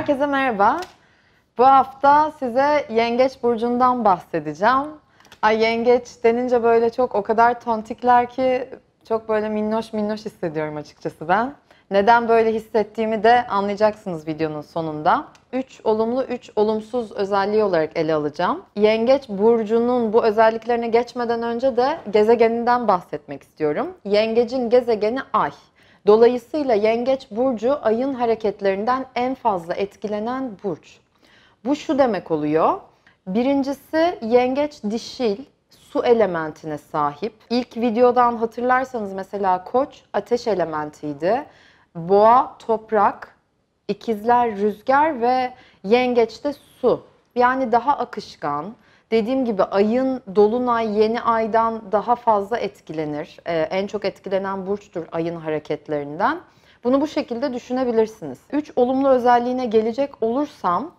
Herkese merhaba. Bu hafta size Yengeç Burcu'ndan bahsedeceğim. Ay Yengeç denince böyle çok o kadar tontikler ki çok böyle minnoş minnoş hissediyorum açıkçası ben. Neden böyle hissettiğimi de anlayacaksınız videonun sonunda. 3 olumlu, 3 olumsuz özelliği olarak ele alacağım. Yengeç burcunun bu özelliklerine geçmeden önce de gezegeninden bahsetmek istiyorum. Yengeç'in gezegeni Ay. Dolayısıyla Yengeç burcu ayın hareketlerinden en fazla etkilenen burç. Bu şu demek oluyor. Birincisi yengeç dişil, su elementine sahip. İlk videodan hatırlarsanız mesela koç ateş elementiydi. Boğa toprak, ikizler rüzgar ve yengeçte su. Yani daha akışkan, Dediğim gibi ayın dolunay yeni aydan daha fazla etkilenir. Ee, en çok etkilenen burçtur ayın hareketlerinden. Bunu bu şekilde düşünebilirsiniz. 3 olumlu özelliğine gelecek olursam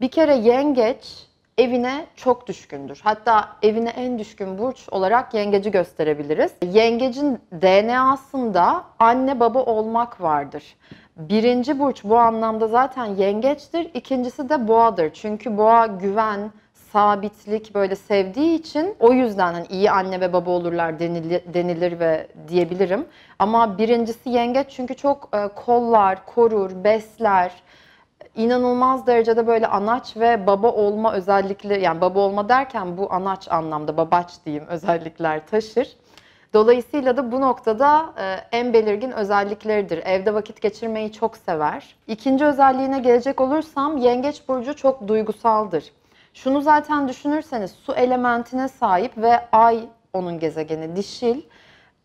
bir kere yengeç evine çok düşkündür. Hatta evine en düşkün burç olarak yengeci gösterebiliriz. Yengecin DNA'sında anne baba olmak vardır. Birinci burç bu anlamda zaten yengeçtir. İkincisi de boğadır. Çünkü boğa güven, sabitlik böyle sevdiği için o yüzden hani iyi anne ve baba olurlar denilir, denilir ve diyebilirim. Ama birincisi yengeç çünkü çok e, kollar, korur, besler. İnanılmaz derecede böyle anaç ve baba olma özellikleri yani baba olma derken bu anaç anlamda babaç diyeyim özellikler taşır. Dolayısıyla da bu noktada e, en belirgin özellikleridir. Evde vakit geçirmeyi çok sever. İkinci özelliğine gelecek olursam yengeç burcu çok duygusaldır. Şunu zaten düşünürseniz su elementine sahip ve ay onun gezegeni dişil.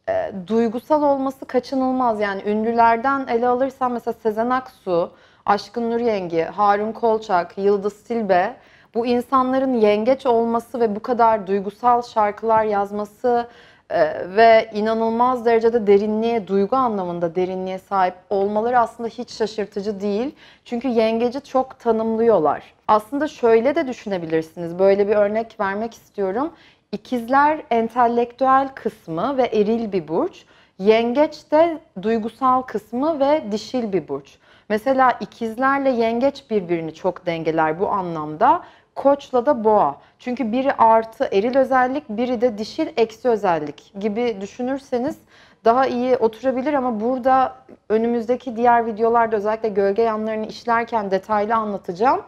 E, duygusal olması kaçınılmaz. Yani ünlülerden ele alırsam mesela Sezen Aksu, Aşkın Nur Yengi, Harun Kolçak, Yıldız Silbe bu insanların yengeç olması ve bu kadar duygusal şarkılar yazması ee, ve inanılmaz derecede derinliğe, duygu anlamında derinliğe sahip olmaları aslında hiç şaşırtıcı değil. Çünkü yengeci çok tanımlıyorlar. Aslında şöyle de düşünebilirsiniz. Böyle bir örnek vermek istiyorum. İkizler entelektüel kısmı ve eril bir burç. Yengeç de duygusal kısmı ve dişil bir burç. Mesela ikizlerle yengeç birbirini çok dengeler bu anlamda koçla da boğa. Çünkü biri artı eril özellik, biri de dişil eksi özellik gibi düşünürseniz daha iyi oturabilir ama burada önümüzdeki diğer videolarda özellikle gölge yanlarını işlerken detaylı anlatacağım.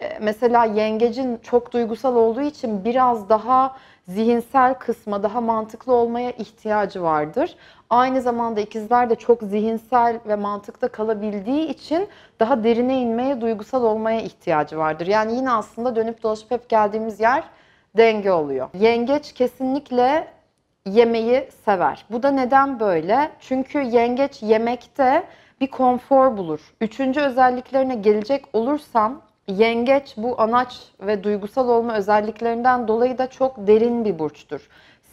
E, mesela yengecin çok duygusal olduğu için biraz daha zihinsel kısma, daha mantıklı olmaya ihtiyacı vardır. Aynı zamanda ikizler de çok zihinsel ve mantıkta kalabildiği için daha derine inmeye, duygusal olmaya ihtiyacı vardır. Yani yine aslında dönüp dolaşıp hep geldiğimiz yer denge oluyor. Yengeç kesinlikle yemeği sever. Bu da neden böyle? Çünkü yengeç yemekte bir konfor bulur. Üçüncü özelliklerine gelecek olursam Yengeç bu anaç ve duygusal olma özelliklerinden dolayı da çok derin bir burçtur.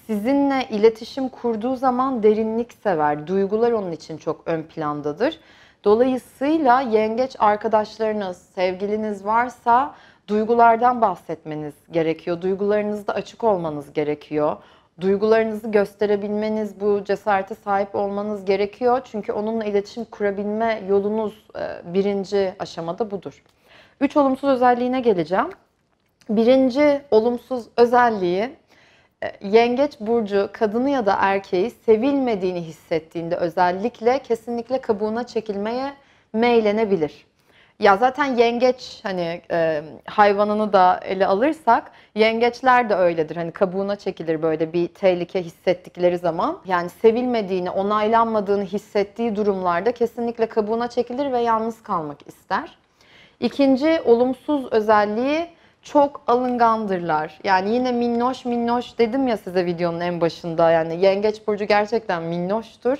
Sizinle iletişim kurduğu zaman derinlik sever. Duygular onun için çok ön plandadır. Dolayısıyla yengeç arkadaşlarınız, sevgiliniz varsa duygulardan bahsetmeniz gerekiyor. Duygularınızda açık olmanız gerekiyor. Duygularınızı gösterebilmeniz, bu cesarete sahip olmanız gerekiyor. Çünkü onunla iletişim kurabilme yolunuz e, birinci aşamada budur. Üç olumsuz özelliğine geleceğim. Birinci olumsuz özelliği e, yengeç burcu kadını ya da erkeği sevilmediğini hissettiğinde özellikle kesinlikle kabuğuna çekilmeye meylenebilir. Ya zaten yengeç hani e, hayvanını da ele alırsak yengeçler de öyledir. Hani kabuğuna çekilir böyle bir tehlike hissettikleri zaman. Yani sevilmediğini, onaylanmadığını hissettiği durumlarda kesinlikle kabuğuna çekilir ve yalnız kalmak ister. İkinci olumsuz özelliği çok alıngandırlar. Yani yine minnoş minnoş dedim ya size videonun en başında. Yani Yengeç Burcu gerçekten minnoştur.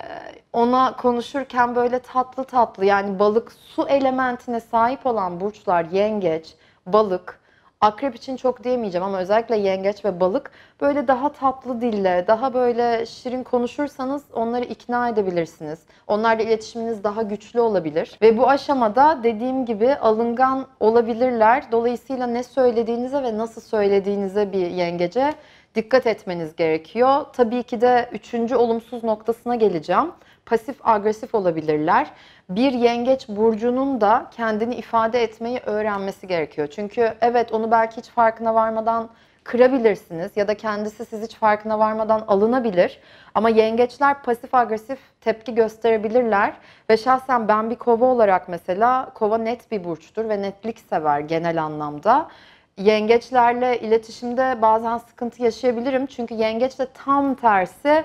Ee, ona konuşurken böyle tatlı tatlı yani balık su elementine sahip olan burçlar yengeç, balık, Akrep için çok diyemeyeceğim ama özellikle yengeç ve balık böyle daha tatlı dille, daha böyle şirin konuşursanız onları ikna edebilirsiniz. Onlarla iletişiminiz daha güçlü olabilir. Ve bu aşamada dediğim gibi alıngan olabilirler. Dolayısıyla ne söylediğinize ve nasıl söylediğinize bir yengece dikkat etmeniz gerekiyor. Tabii ki de üçüncü olumsuz noktasına geleceğim pasif agresif olabilirler. Bir yengeç burcunun da kendini ifade etmeyi öğrenmesi gerekiyor. Çünkü evet onu belki hiç farkına varmadan kırabilirsiniz ya da kendisi siz hiç farkına varmadan alınabilir. Ama yengeçler pasif agresif tepki gösterebilirler ve şahsen ben bir kova olarak mesela kova net bir burçtur ve netlik sever genel anlamda. Yengeçlerle iletişimde bazen sıkıntı yaşayabilirim çünkü yengeç de tam tersi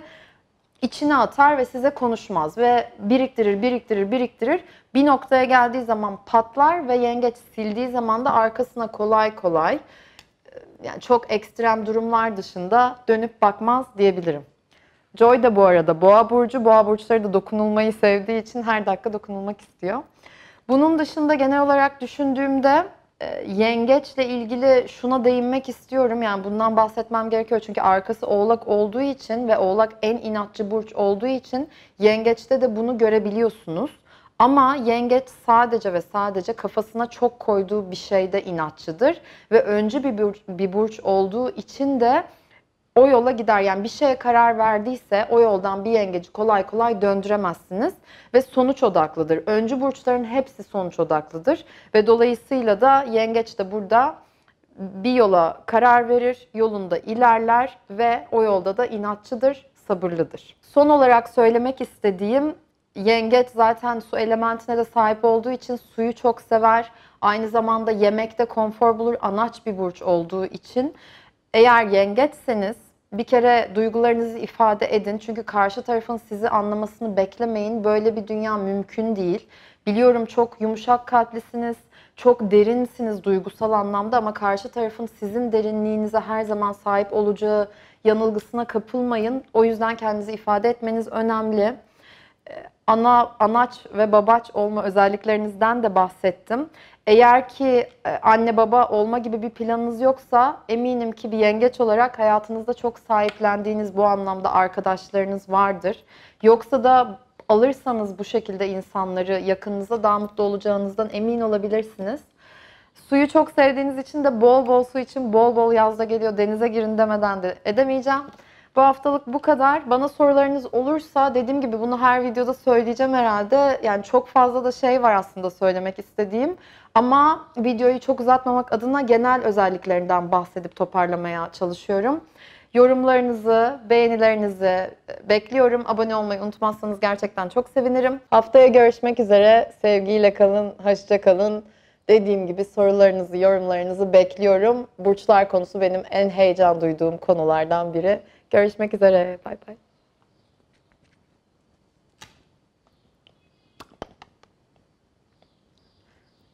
içine atar ve size konuşmaz ve biriktirir, biriktirir, biriktirir. Bir noktaya geldiği zaman patlar ve yengeç sildiği zaman da arkasına kolay kolay e, yani çok ekstrem durumlar dışında dönüp bakmaz diyebilirim. Joy da bu arada boğa burcu. Boğa burçları da dokunulmayı sevdiği için her dakika dokunulmak istiyor. Bunun dışında genel olarak düşündüğümde ee, yengeçle ilgili şuna değinmek istiyorum. Yani bundan bahsetmem gerekiyor. Çünkü arkası oğlak olduğu için ve oğlak en inatçı burç olduğu için yengeçte de bunu görebiliyorsunuz. Ama yengeç sadece ve sadece kafasına çok koyduğu bir şeyde inatçıdır. Ve öncü bir burç, bir burç olduğu için de o yola gider. Yani bir şeye karar verdiyse o yoldan bir yengeci kolay kolay döndüremezsiniz ve sonuç odaklıdır. Öncü burçların hepsi sonuç odaklıdır ve dolayısıyla da yengeç de burada bir yola karar verir, yolunda ilerler ve o yolda da inatçıdır, sabırlıdır. Son olarak söylemek istediğim yengeç zaten su elementine de sahip olduğu için suyu çok sever. Aynı zamanda yemekte konfor bulur, anaç bir burç olduğu için. Eğer yengeçseniz bir kere duygularınızı ifade edin. Çünkü karşı tarafın sizi anlamasını beklemeyin. Böyle bir dünya mümkün değil. Biliyorum çok yumuşak kalplisiniz, çok derinsiniz duygusal anlamda ama karşı tarafın sizin derinliğinize her zaman sahip olacağı yanılgısına kapılmayın. O yüzden kendinizi ifade etmeniz önemli. Ee, ana, anaç ve babaç olma özelliklerinizden de bahsettim. Eğer ki e, anne baba olma gibi bir planınız yoksa eminim ki bir yengeç olarak hayatınızda çok sahiplendiğiniz bu anlamda arkadaşlarınız vardır. Yoksa da alırsanız bu şekilde insanları yakınınıza daha mutlu olacağınızdan emin olabilirsiniz. Suyu çok sevdiğiniz için de bol bol su için bol bol yazda geliyor denize girin demeden de edemeyeceğim. Bu haftalık bu kadar. Bana sorularınız olursa dediğim gibi bunu her videoda söyleyeceğim herhalde. Yani çok fazla da şey var aslında söylemek istediğim. Ama videoyu çok uzatmamak adına genel özelliklerinden bahsedip toparlamaya çalışıyorum. Yorumlarınızı, beğenilerinizi bekliyorum. Abone olmayı unutmazsanız gerçekten çok sevinirim. Haftaya görüşmek üzere. Sevgiyle kalın, hoşça kalın. Dediğim gibi sorularınızı, yorumlarınızı bekliyorum. Burçlar konusu benim en heyecan duyduğum konulardan biri. Görüşmek üzere. Bay bay.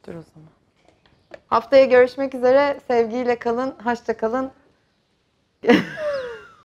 Dur o zaman. Haftaya görüşmek üzere. Sevgiyle kalın, hoşça kalın.